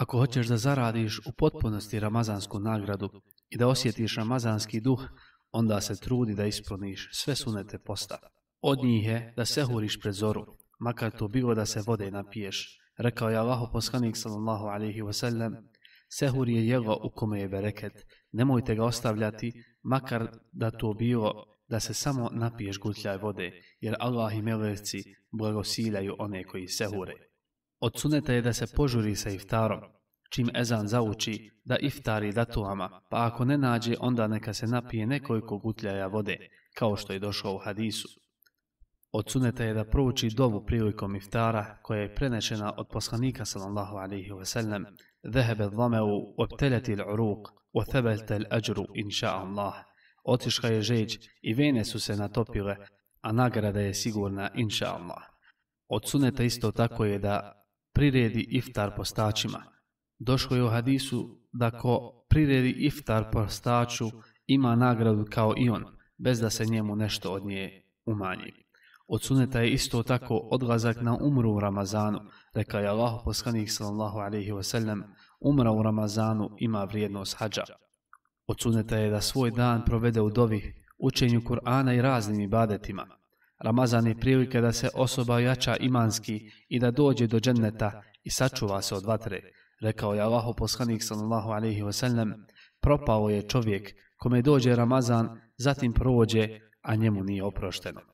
Ako hoćeš da zaradiš u potpunosti ramazansku nagradu i da osjetiš ramazanski duh, onda se trudi da ispuniš sve sunete posta. Od njih je da sehuriš pred zoru, makar to bilo da se vode napiješ. Rekao je Allaho poslanik sallallahu alaihi wasallam, sehur je jelo u kome je bereket, nemojte ga ostavljati, makar da to bilo da se samo napiješ gutljaj vode, jer Allah i meleci blagosiljaju one koji sehure. Od suneta je da se požuri sa iftarom, čim ezan zauči, da iftari datuama, pa ako ne nađe, onda neka se napije nekoliko gutljaja vode, kao što je došlo u hadisu. Od suneta je da prouči dovu prilikom iftara, koja je prenešena od poslanika sallallahu alaihi sallam, ذهب الظمأ وابتلت العروق وثبت الأجر إن شاء الله je žeđ i vene su se natopile, a nagrada je sigurna, inša Od isto tako je da priredi iftar postačima. Došlo je u hadisu da ko priredi iftar postaču ima nagradu kao i on, bez da se njemu nešto od nje umanji. Od suneta je isto tako odlazak na umru u Ramazanu, Rekao je Allah poslanik sallallahu alaihi wasallam, umra u Ramazanu ima vrijednost hađa. Od suneta je da svoj dan provede u dovi, učenju Kur'ana i raznim ibadetima, Ramazan je prilike da se osoba jača imanski i da dođe do dženneta i sačuva se od vatre. Rekao je Allaho poslanik sallallahu alaihi wasallam, propao je čovjek kome dođe Ramazan, zatim prođe, a njemu nije oprošteno.